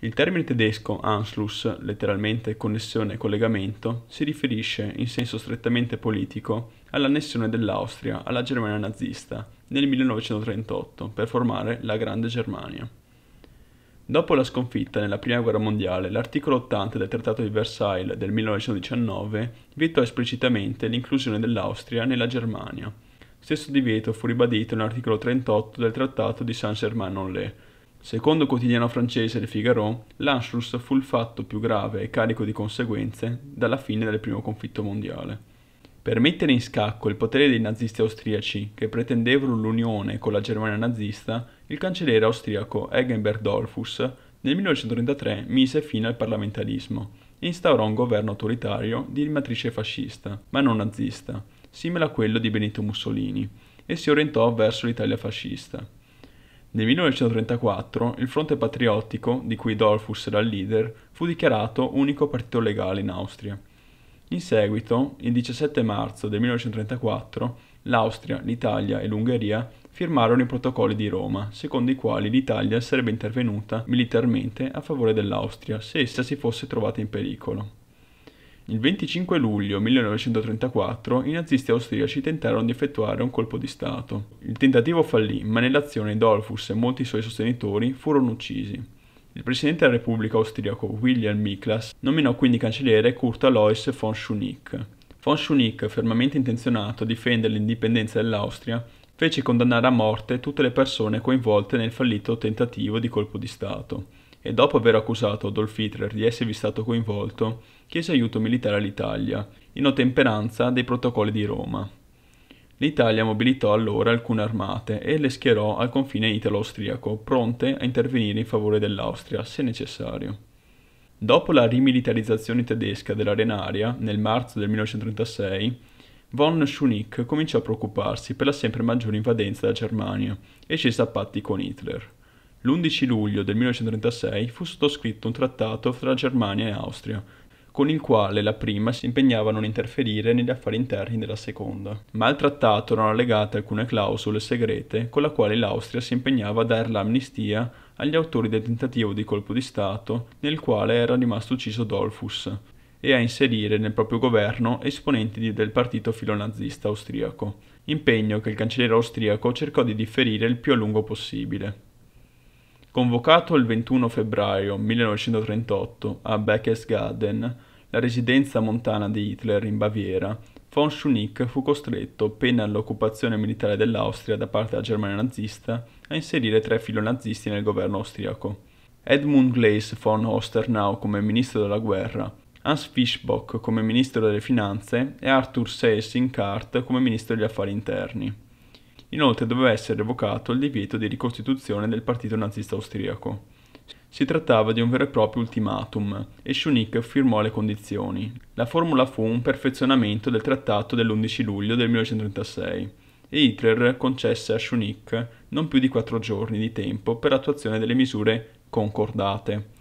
Il termine tedesco Anschluss, letteralmente connessione e collegamento, si riferisce, in senso strettamente politico, all'annessione dell'Austria alla Germania nazista nel 1938 per formare la Grande Germania. Dopo la sconfitta nella Prima Guerra Mondiale, l'articolo 80 del Trattato di Versailles del 1919 vietò esplicitamente l'inclusione dell'Austria nella Germania. Stesso divieto fu ribadito nell'articolo 38 del Trattato di Saint-Germain-en-Laye Secondo il quotidiano francese Le Figaro, l'Anschluss fu il fatto più grave e carico di conseguenze dalla fine del primo conflitto mondiale. Per mettere in scacco il potere dei nazisti austriaci che pretendevano l'unione con la Germania nazista, il cancelliere austriaco Egenbert Dollfuss nel 1933 mise fine al parlamentarismo e instaurò un governo autoritario di matrice fascista, ma non nazista, simile a quello di Benito Mussolini, e si orientò verso l'Italia fascista. Nel 1934 il Fronte Patriottico, di cui Dollfuss era il leader, fu dichiarato unico partito legale in Austria. In seguito, il 17 marzo del 1934, l'Austria, l'Italia e l'Ungheria firmarono i protocolli di Roma, secondo i quali l'Italia sarebbe intervenuta militarmente a favore dell'Austria se essa si fosse trovata in pericolo. Il 25 luglio 1934 i nazisti austriaci tentarono di effettuare un colpo di Stato. Il tentativo fallì, ma nell'azione Dolfus e molti suoi sostenitori furono uccisi. Il presidente della Repubblica austriaco William Miklas nominò quindi cancelliere Kurt Alois von Schunick. Von Schunick, fermamente intenzionato a difendere l'indipendenza dell'Austria, fece condannare a morte tutte le persone coinvolte nel fallito tentativo di colpo di Stato e dopo aver accusato Adolf Hitler di esservi stato coinvolto, chiese aiuto militare all'Italia, in ottemperanza dei protocolli di Roma. L'Italia mobilitò allora alcune armate e le schierò al confine italo-austriaco, pronte a intervenire in favore dell'Austria, se necessario. Dopo la rimilitarizzazione tedesca dell'arenaria, nel marzo del 1936, von Schunig cominciò a preoccuparsi per la sempre maggiore invadenza della Germania e scese a patti con Hitler. L'11 luglio del 1936 fu sottoscritto un trattato fra Germania e Austria, con il quale la prima si impegnava a non interferire negli affari interni della seconda. Ma al trattato erano legate alcune clausole segrete con la quale l'Austria si impegnava a dare l'amnistia agli autori del tentativo di colpo di Stato nel quale era rimasto ucciso Dolfus, e a inserire nel proprio governo esponenti del partito filonazista austriaco, impegno che il cancelliere austriaco cercò di differire il più a lungo possibile. Convocato il 21 febbraio 1938 a Beckesgaden, la residenza montana di Hitler in Baviera, von Schunik fu costretto, pena l'occupazione militare dell'Austria da parte della Germania nazista, a inserire tre filonazisti nel governo austriaco. Edmund Gleis von Osternau come ministro della guerra, Hans Fischbock come ministro delle finanze e Arthur seyss come ministro degli affari interni. Inoltre doveva essere revocato il divieto di ricostituzione del partito nazista austriaco. Si trattava di un vero e proprio ultimatum e Schunik firmò le condizioni. La formula fu un perfezionamento del trattato dell'11 luglio del 1936 e Hitler concesse a Schunik non più di quattro giorni di tempo per l'attuazione delle misure concordate.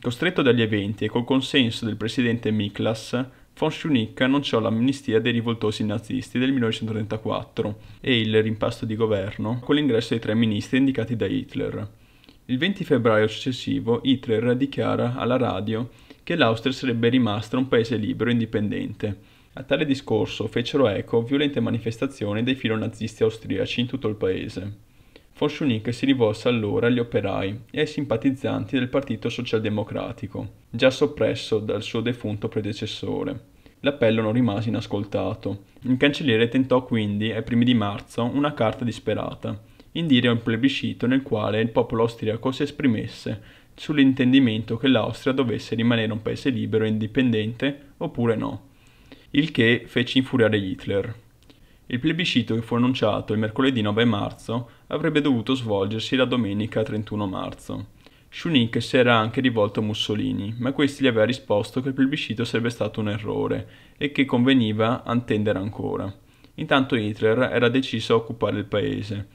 Costretto dagli eventi e col consenso del presidente Miklas, von Schunik annunciò l'amnistia dei rivoltosi nazisti del 1934 e il rimpasto di governo con l'ingresso dei tre ministri indicati da Hitler. Il 20 febbraio successivo Hitler dichiara alla radio che l'Austria sarebbe rimasta un paese libero e indipendente. A tale discorso fecero eco violente manifestazioni dei filonazisti austriaci in tutto il paese. Von Schunik si rivolse allora agli operai e ai simpatizzanti del Partito Socialdemocratico, già soppresso dal suo defunto predecessore. L'appello non rimase inascoltato. Il cancelliere tentò quindi, ai primi di marzo, una carta disperata, indire un plebiscito nel quale il popolo austriaco si esprimesse sull'intendimento che l'Austria dovesse rimanere un paese libero e indipendente oppure no, il che fece infuriare Hitler. Il plebiscito che fu annunciato il mercoledì 9 marzo avrebbe dovuto svolgersi la domenica 31 marzo. Schunik si era anche rivolto a Mussolini, ma questi gli aveva risposto che il plebiscito sarebbe stato un errore e che conveniva attendere ancora. Intanto Hitler era deciso a occupare il paese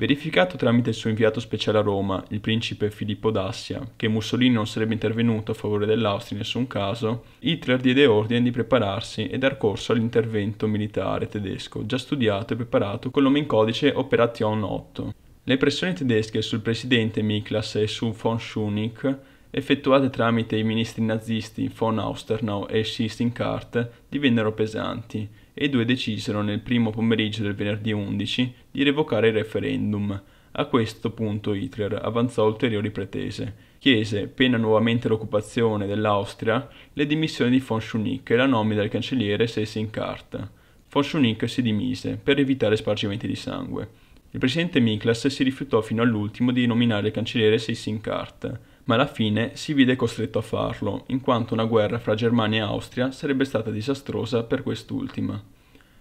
Verificato tramite il suo inviato speciale a Roma, il principe Filippo d'Assia, che Mussolini non sarebbe intervenuto a favore dell'Austria in nessun caso, Hitler diede ordine di prepararsi e dar corso all'intervento militare tedesco, già studiato e preparato col nome in codice Operation 8. Le pressioni tedesche sul presidente Miklas e su von Schunig, effettuate tramite i ministri nazisti von Austernau e Schießinkart, divennero pesanti e i due decisero nel primo pomeriggio del venerdì 11 di revocare il referendum. A questo punto Hitler avanzò ulteriori pretese. Chiese, pena nuovamente l'occupazione dell'Austria, le dimissioni di von Schunik e la nomina del cancelliere Seyss-Inquart. Von Schunik si dimise per evitare spargimenti di sangue. Il presidente Miklas si rifiutò fino all'ultimo di nominare il cancelliere Seyss-Inquart ma alla fine si vide costretto a farlo, in quanto una guerra fra Germania e Austria sarebbe stata disastrosa per quest'ultima.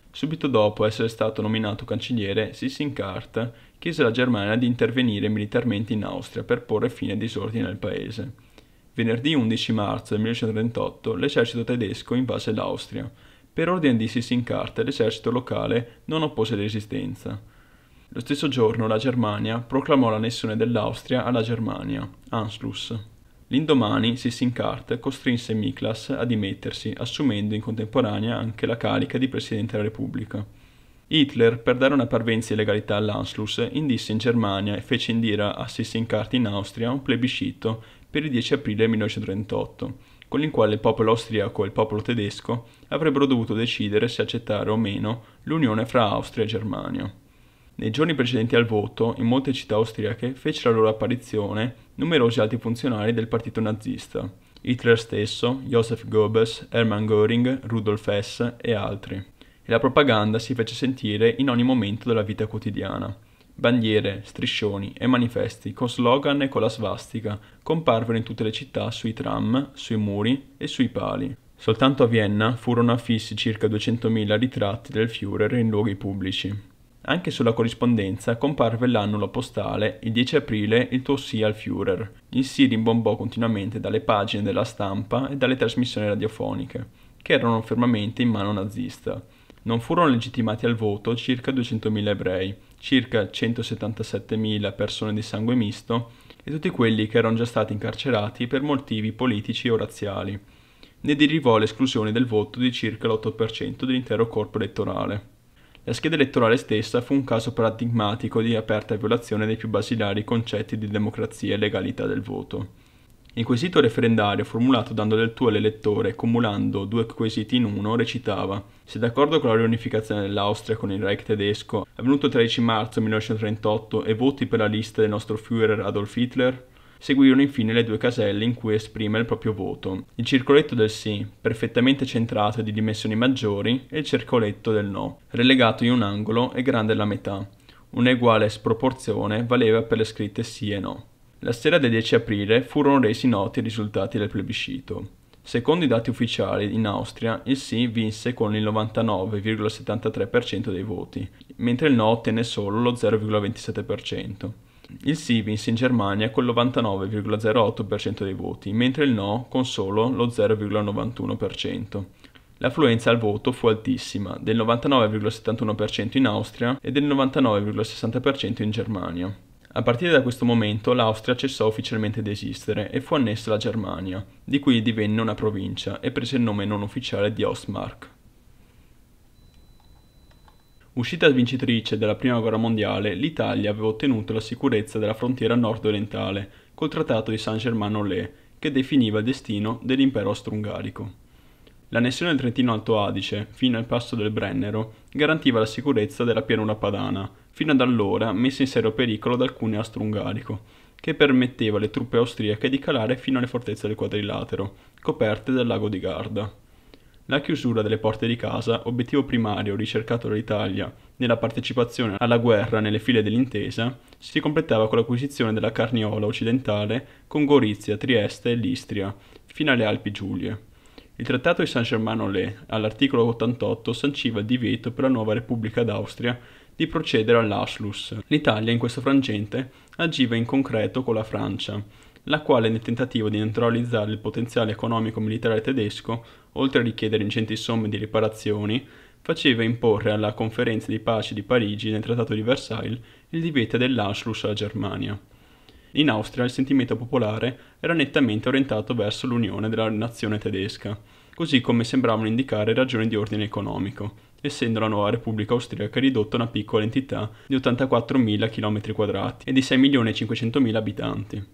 Subito dopo essere stato nominato cancelliere, Sissinckart chiese alla Germania di intervenire militarmente in Austria per porre fine ai disordini nel paese. Venerdì 11 marzo 1938 l'esercito tedesco invase l'Austria. Per ordine di Sissinckart l'esercito locale non oppose resistenza. Lo stesso giorno la Germania proclamò l'annessione dell'Austria alla Germania, Anschluss. L'indomani Sissinckart costrinse Miklas a dimettersi, assumendo in contemporanea anche la carica di Presidente della Repubblica. Hitler, per dare una parvenza di legalità all'Anschluss, indisse in Germania e fece indire a Sissinckart in Austria un plebiscito per il 10 aprile 1938, con il quale il popolo austriaco e il popolo tedesco avrebbero dovuto decidere se accettare o meno l'unione fra Austria e Germania. Nei giorni precedenti al voto, in molte città austriache fecero la loro apparizione numerosi alti funzionari del partito nazista, Hitler stesso, Joseph Goebbels, Hermann Göring, Rudolf Hess e altri. E la propaganda si fece sentire in ogni momento della vita quotidiana. Bandiere, striscioni e manifesti con slogan e con la svastica comparvero in tutte le città sui tram, sui muri e sui pali. Soltanto a Vienna furono affissi circa 200.000 ritratti del Führer in luoghi pubblici. Anche sulla corrispondenza comparve l'annulo postale, il 10 aprile, il tuo sì al Führer. Il sì rimbombò continuamente dalle pagine della stampa e dalle trasmissioni radiofoniche, che erano fermamente in mano nazista. Non furono legittimati al voto circa 200.000 ebrei, circa 177.000 persone di sangue misto e tutti quelli che erano già stati incarcerati per motivi politici o razziali. Ne derivò l'esclusione del voto di circa l'8% dell'intero corpo elettorale. La scheda elettorale stessa fu un caso paradigmatico di aperta violazione dei più basilari concetti di democrazia e legalità del voto. Il quesito referendario, formulato dando del tuo all'elettore, cumulando due quesiti in uno, recitava: Se d'accordo con la riunificazione dell'Austria con il Reich tedesco, avvenuto il 13 marzo 1938, e voti per la lista del nostro Führer Adolf Hitler? Seguirono infine le due caselle in cui esprime il proprio voto, il circoletto del sì, perfettamente centrato e di dimensioni maggiori, e il circoletto del no, relegato in un angolo e grande la metà. Un'eguale sproporzione valeva per le scritte sì e no. La sera del 10 aprile furono resi noti i risultati del plebiscito. Secondo i dati ufficiali, in Austria il sì vinse con il 99,73% dei voti, mentre il no ottenne solo lo 0,27%. Il sì vinse in Germania con il 99,08% dei voti, mentre il no con solo lo 0,91%. L'affluenza al voto fu altissima, del 99,71% in Austria e del 99,60% in Germania. A partire da questo momento l'Austria cessò ufficialmente di esistere e fu annessa alla Germania, di cui divenne una provincia e prese il nome non ufficiale di Ostmark. Uscita vincitrice della Prima Guerra Mondiale, l'Italia aveva ottenuto la sicurezza della frontiera nord-orientale col Trattato di Saint-Germain-en-Laye, che definiva il destino dell'impero austro-ungarico. L'annessione del Trentino Alto Adige, fino al passo del Brennero, garantiva la sicurezza della pianura padana, fino ad allora messa in serio pericolo da alcune austro-ungarico, che permetteva alle truppe austriache di calare fino alle fortezze del quadrilatero, coperte dal lago di Garda. La chiusura delle porte di casa, obiettivo primario ricercato dall'Italia nella partecipazione alla guerra nelle file dell'intesa, si completava con l'acquisizione della Carniola occidentale con Gorizia, Trieste e l'Istria, fino alle Alpi Giulie. Il Trattato di Saint-Germain-en-Laye, all'articolo 88, sanciva il divieto per la nuova Repubblica d'Austria di procedere all'Auschluss. L'Italia in questo frangente agiva in concreto con la Francia, la quale nel tentativo di neutralizzare il potenziale economico-militare tedesco, oltre a richiedere ingenti somme di riparazioni, faceva imporre alla conferenza di pace di Parigi nel Trattato di Versailles il divieto dell'Anschluss alla Germania. In Austria il sentimento popolare era nettamente orientato verso l'unione della nazione tedesca, così come sembravano indicare ragioni di ordine economico, essendo la nuova Repubblica Austriaca ridotta a una piccola entità di 84.000 km2 e di 6.500.000 abitanti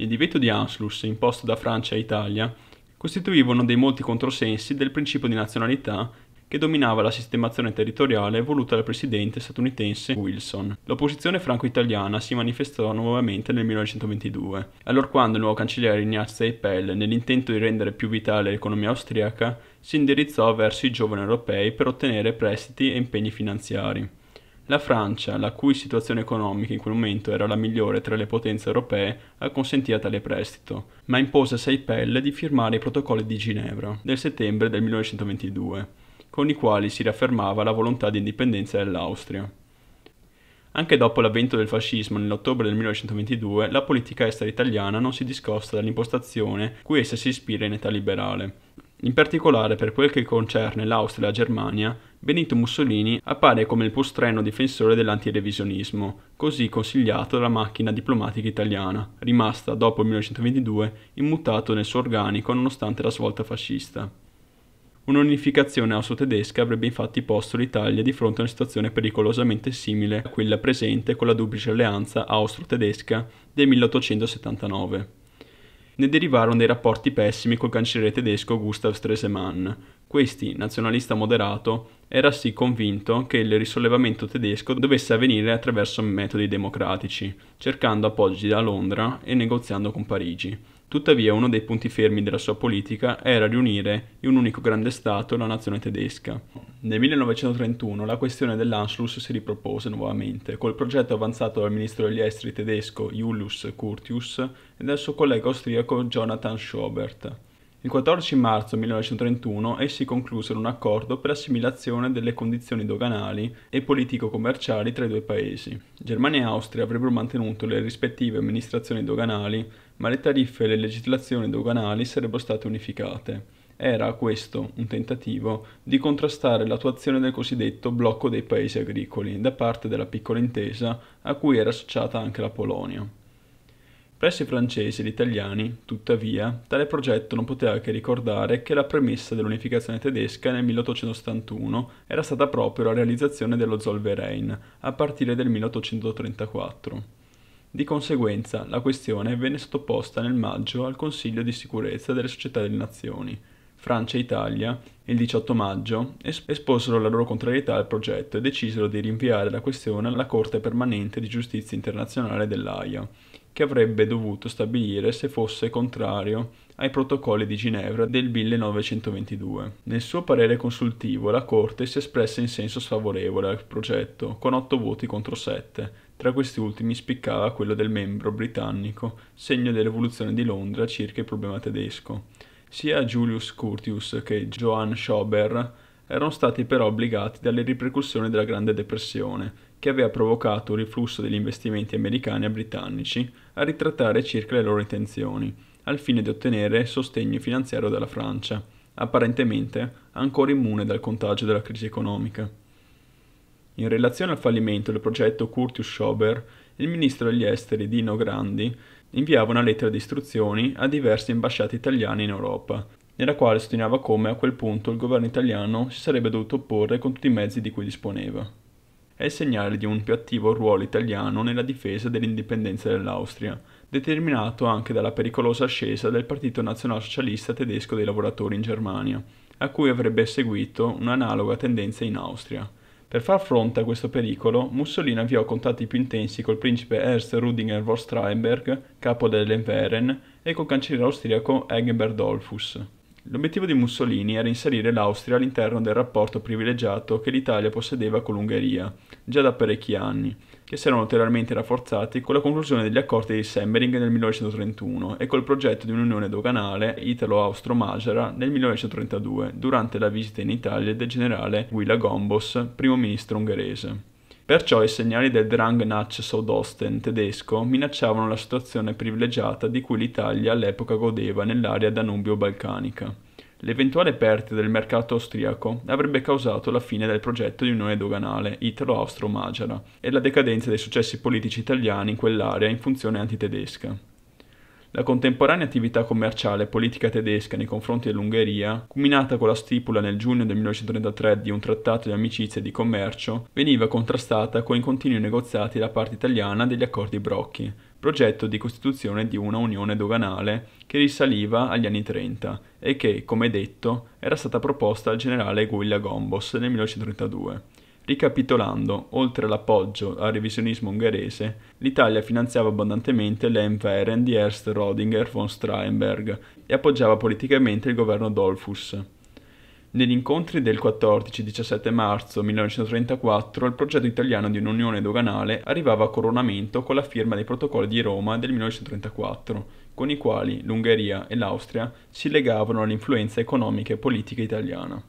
il divieto di Anschluss imposto da Francia e Italia costituiva uno dei molti controsensi del principio di nazionalità che dominava la sistemazione territoriale voluta dal presidente statunitense Wilson. L'opposizione franco-italiana si manifestò nuovamente nel 1922, allorquando il nuovo cancelliere Ignaz Eipel, nell'intento di rendere più vitale l'economia austriaca, si indirizzò verso i giovani europei per ottenere prestiti e impegni finanziari. La Francia, la cui situazione economica in quel momento era la migliore tra le potenze europee, acconsentì a tale prestito, ma impose a Seipel di firmare i protocolli di Ginevra del settembre del 1922, con i quali si riaffermava la volontà di indipendenza dell'Austria. Anche dopo l'avvento del fascismo nell'ottobre del 1922, la politica estera italiana non si discosta dall'impostazione cui essa si ispira in età liberale. In particolare per quel che concerne l'Austria e la Germania, Benito Mussolini appare come il postreno difensore dell'antirevisionismo, così consigliato dalla macchina diplomatica italiana, rimasta dopo il 1922 immutato nel suo organico nonostante la svolta fascista. Un'unificazione austro-tedesca avrebbe infatti posto l'Italia di fronte a una situazione pericolosamente simile a quella presente con la duplice alleanza austro-tedesca del 1879. Ne derivarono dei rapporti pessimi col cancelliere tedesco Gustav Stresemann. Questi, nazionalista moderato, era sì convinto che il risollevamento tedesco dovesse avvenire attraverso metodi democratici, cercando appoggi da Londra e negoziando con Parigi. Tuttavia uno dei punti fermi della sua politica era riunire in un unico grande Stato la nazione tedesca. Nel 1931 la questione dell'Anschluss si ripropose nuovamente, col progetto avanzato dal ministro degli esteri tedesco Julius Curtius e dal suo collega austriaco Jonathan Schobert. Il 14 marzo 1931 essi conclusero un accordo per assimilazione delle condizioni doganali e politico-commerciali tra i due paesi. Germania e Austria avrebbero mantenuto le rispettive amministrazioni doganali, ma le tariffe e le legislazioni doganali sarebbero state unificate. Era questo un tentativo di contrastare l'attuazione del cosiddetto blocco dei paesi agricoli da parte della piccola intesa a cui era associata anche la Polonia. Presso i francesi e gli italiani, tuttavia, tale progetto non poteva che ricordare che la premessa dell'unificazione tedesca nel 1871 era stata proprio la realizzazione dello Zollverein, a partire del 1834. Di conseguenza, la questione venne sottoposta nel maggio al Consiglio di sicurezza delle Società delle Nazioni. Francia e Italia, il 18 maggio, esposero la loro contrarietà al progetto e decisero di rinviare la questione alla Corte permanente di giustizia internazionale dell'AIA che avrebbe dovuto stabilire se fosse contrario ai protocolli di Ginevra del 1922. Nel suo parere consultivo la Corte si è espressa in senso sfavorevole al progetto, con otto voti contro sette. Tra questi ultimi spiccava quello del membro britannico, segno dell'evoluzione di Londra circa il problema tedesco. Sia Julius Curtius che Johann Schober erano stati però obbligati dalle ripercussioni della Grande Depressione che aveva provocato un riflusso degli investimenti americani e britannici a ritrattare circa le loro intenzioni, al fine di ottenere sostegno finanziario dalla Francia, apparentemente ancora immune dal contagio della crisi economica. In relazione al fallimento del progetto Curtius Schober, il ministro degli esteri Dino Grandi inviava una lettera di istruzioni a diverse ambasciate italiane in Europa, nella quale sottolineava come a quel punto il governo italiano si sarebbe dovuto opporre con tutti i mezzi di cui disponeva è il segnale di un più attivo ruolo italiano nella difesa dell'indipendenza dell'Austria, determinato anche dalla pericolosa ascesa del Partito Nazionalsocialista Tedesco dei Lavoratori in Germania, a cui avrebbe seguito un'analoga tendenza in Austria. Per far fronte a questo pericolo, Mussolini avviò contatti più intensi col principe Ernst Rudiger von Streiberg, capo dell'Enveren, e col cancelliere austriaco Engelbert Dollfuss. L'obiettivo di Mussolini era inserire l'Austria all'interno del rapporto privilegiato che l'Italia possedeva con l'Ungheria, già da parecchi anni, che si erano ulteriormente rafforzati con la conclusione degli accordi di Semmering nel 1931 e col progetto di un'unione doganale italo-austro-magera nel 1932, durante la visita in Italia del generale Willa Gombos, primo ministro ungherese. Perciò i segnali del Drangnach Soudosten tedesco minacciavano la situazione privilegiata di cui l'Italia all'epoca godeva nell'area Danubio-Balcanica. L'eventuale perdita del mercato austriaco avrebbe causato la fine del progetto di unione doganale italo-austro-magiara e la decadenza dei successi politici italiani in quell'area in funzione antitedesca. La contemporanea attività commerciale e politica tedesca nei confronti dell'Ungheria, culminata con la stipula nel giugno del 1933 di un trattato di amicizia e di commercio, veniva contrastata con i continui negoziati da parte italiana degli accordi Brocchi, progetto di costituzione di una unione doganale che risaliva agli anni 30 e che, come detto, era stata proposta al generale Guilla Gombos nel 1932. Ricapitolando, oltre all'appoggio al revisionismo ungherese, l'Italia finanziava abbondantemente l'Heimwehren di Ernst Rodinger von Steinberg e appoggiava politicamente il governo Dollfuss. Negli incontri del 14-17 marzo 1934 il progetto italiano di un'unione doganale arrivava a coronamento con la firma dei protocolli di Roma del 1934, con i quali l'Ungheria e l'Austria si legavano all'influenza economica e politica italiana.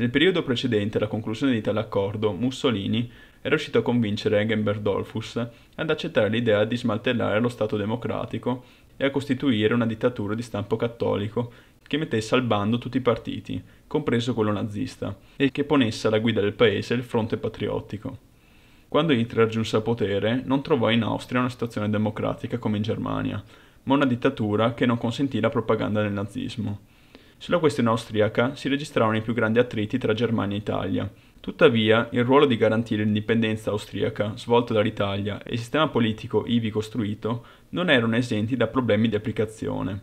Nel periodo precedente alla conclusione di tale accordo, Mussolini era riuscito a convincere Engelbert Dollfuss ad accettare l'idea di smaltellare lo Stato democratico e a costituire una dittatura di stampo cattolico che mettesse al bando tutti i partiti, compreso quello nazista, e che ponesse alla guida del paese il fronte patriottico. Quando Hitler giunse al potere, non trovò in Austria una situazione democratica come in Germania, ma una dittatura che non consentì la propaganda del nazismo. Sulla questione austriaca si registrarono i più grandi attriti tra Germania e Italia. Tuttavia, il ruolo di garantire l'indipendenza austriaca, svolto dall'Italia, e il sistema politico ivi costruito, non erano esenti da problemi di applicazione.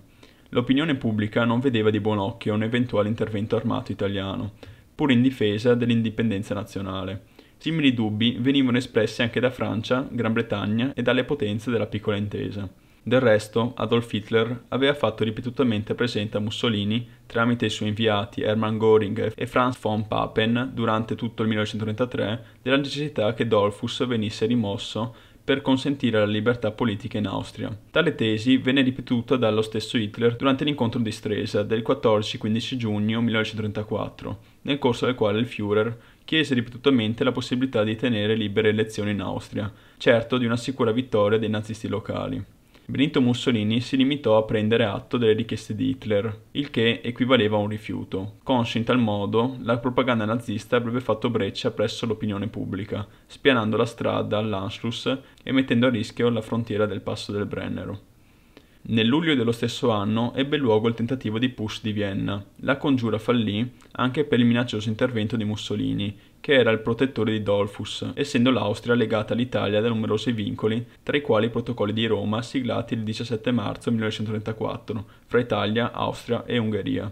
L'opinione pubblica non vedeva di buon occhio un eventuale intervento armato italiano, pur in difesa dell'indipendenza nazionale. Simili dubbi venivano espressi anche da Francia, Gran Bretagna e dalle potenze della piccola intesa. Del resto, Adolf Hitler aveva fatto ripetutamente presente a Mussolini, tramite i suoi inviati Hermann Göring e Franz von Papen, durante tutto il 1933, della necessità che Dolfus venisse rimosso per consentire la libertà politica in Austria. Tale tesi venne ripetuta dallo stesso Hitler durante l'incontro di Stresa del 14-15 giugno 1934, nel corso del quale il Führer chiese ripetutamente la possibilità di tenere libere elezioni in Austria, certo di una sicura vittoria dei nazisti locali. Benito Mussolini si limitò a prendere atto delle richieste di Hitler, il che equivaleva a un rifiuto. Conscio in tal modo, la propaganda nazista avrebbe fatto breccia presso l'opinione pubblica, spianando la strada all'Anschluss e mettendo a rischio la frontiera del passo del Brennero. Nel luglio dello stesso anno ebbe luogo il tentativo di Push di Vienna. La congiura fallì anche per il minaccioso intervento di Mussolini, che era il protettore di Dolfus, essendo l'Austria legata all'Italia da numerosi vincoli, tra i quali i protocolli di Roma siglati il 17 marzo 1934 fra Italia, Austria e Ungheria.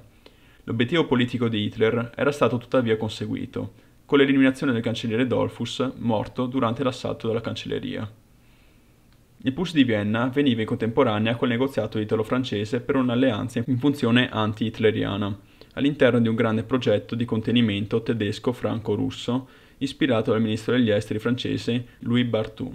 L'obiettivo politico di Hitler era stato tuttavia conseguito, con l'eliminazione del cancelliere Dolfus, morto durante l'assalto della cancelleria. Il push di Vienna veniva in contemporanea col negoziato italo-francese per un'alleanza in funzione anti-hitleriana all'interno di un grande progetto di contenimento tedesco-franco-russo ispirato dal ministro degli esteri francese Louis Barthou.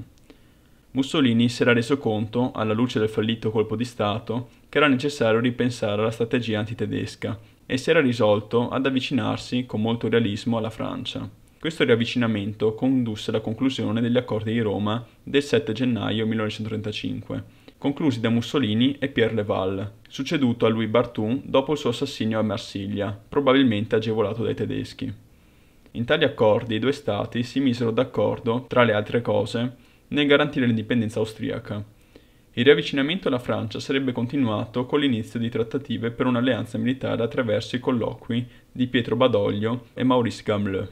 Mussolini si era reso conto, alla luce del fallito colpo di Stato, che era necessario ripensare alla strategia antitedesca e si era risolto ad avvicinarsi con molto realismo alla Francia. Questo riavvicinamento condusse alla conclusione degli accordi di Roma del 7 gennaio 1935 conclusi da Mussolini e Pierre Leval, succeduto a Louis Barthou dopo il suo assassinio a Marsiglia, probabilmente agevolato dai tedeschi. In tali accordi i due stati si misero d'accordo, tra le altre cose, nel garantire l'indipendenza austriaca. Il riavvicinamento alla Francia sarebbe continuato con l'inizio di trattative per un'alleanza militare attraverso i colloqui di Pietro Badoglio e Maurice Gamelin.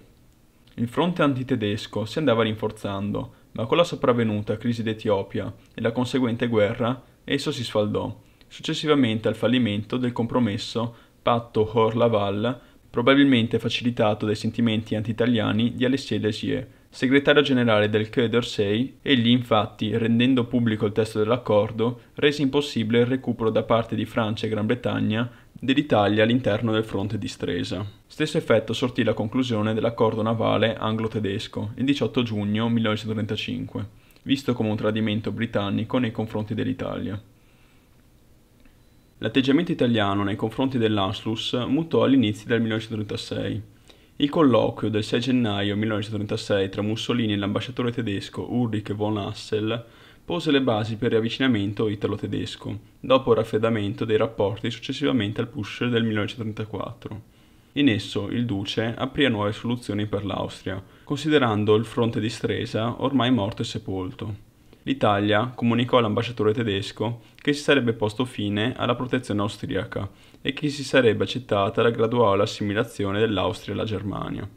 Il fronte antitedesco si andava rinforzando, ma con la sopravvenuta crisi d'Etiopia e la conseguente guerra esso si sfaldò, successivamente al fallimento del compromesso patto Hor-Laval, probabilmente facilitato dai sentimenti anti-italiani di Alexis Lesier, segretario generale del Quai d'Orsay, egli infatti, rendendo pubblico il testo dell'accordo, rese impossibile il recupero da parte di Francia e Gran Bretagna dell'Italia all'interno del fronte di Stresa. Stesso effetto sortì la conclusione dell'accordo navale anglo-tedesco il 18 giugno 1935, visto come un tradimento britannico nei confronti dell'Italia. L'atteggiamento italiano nei confronti dell'Anschluss mutò all'inizio del 1936. Il colloquio del 6 gennaio 1936 tra Mussolini e l'ambasciatore tedesco Ulrich von Hassel pose le basi per il riavvicinamento italo-tedesco, dopo il raffreddamento dei rapporti successivamente al push del 1934. In esso il duce aprì a nuove soluzioni per l'Austria, considerando il fronte di Stresa ormai morto e sepolto. L'Italia comunicò all'ambasciatore tedesco che si sarebbe posto fine alla protezione austriaca e che si sarebbe accettata la graduale assimilazione dell'Austria alla Germania.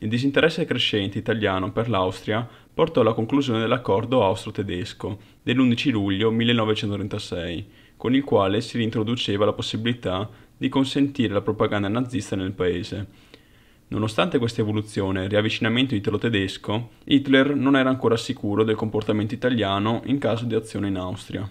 Il disinteresse crescente italiano per l'Austria portò alla conclusione dell'accordo austro-tedesco dell'11 luglio 1936, con il quale si rintroduceva la possibilità di consentire la propaganda nazista nel paese. Nonostante questa evoluzione e il riavvicinamento italo-tedesco, Hitler non era ancora sicuro del comportamento italiano in caso di azione in Austria.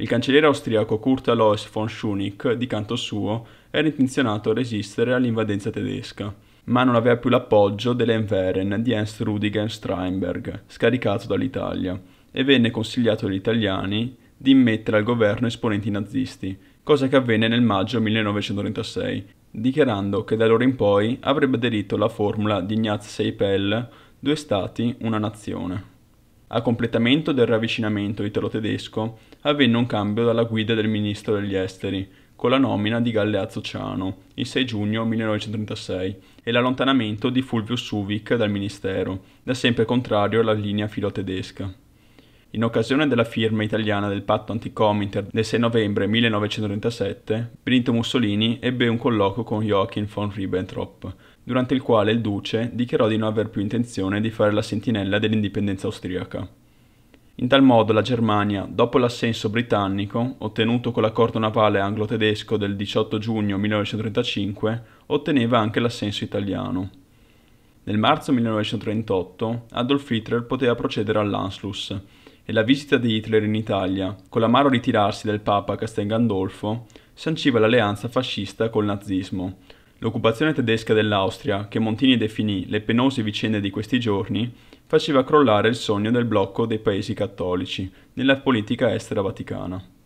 Il cancelliere austriaco Kurt Alois von Schunig, di canto suo, era intenzionato a resistere all'invadenza tedesca, ma non aveva più l'appoggio dell'Enveren di Ernst Rudiger Steinberg, scaricato dall'Italia, e venne consigliato agli italiani di immettere al governo esponenti nazisti, cosa che avvenne nel maggio 1936, dichiarando che da allora in poi avrebbe aderito alla formula di Ignaz Seipel due stati, una nazione. A completamento del ravvicinamento italo-tedesco avvenne un cambio dalla guida del ministro degli esteri, con la nomina di Galeazzo Ciano il 6 giugno 1936 e l'allontanamento di Fulvio Suvic dal ministero, da sempre contrario alla linea filo-tedesca. In occasione della firma italiana del patto anticomiter del 6 novembre 1937, Benito Mussolini ebbe un colloquio con Joachim von Ribbentrop, durante il quale il duce dichiarò di non aver più intenzione di fare la sentinella dell'indipendenza austriaca. In tal modo la Germania, dopo l'assenso britannico, ottenuto con l'accordo navale anglo-tedesco del 18 giugno 1935, otteneva anche l'assenso italiano. Nel marzo 1938 Adolf Hitler poteva procedere all'Anschluss, e la visita di Hitler in Italia, con l'amaro ritirarsi del Papa Castel Gandolfo, sanciva l'alleanza fascista col nazismo. L'occupazione tedesca dell'Austria, che Montini definì le penose vicende di questi giorni, faceva crollare il sogno del blocco dei paesi cattolici nella politica estera vaticana.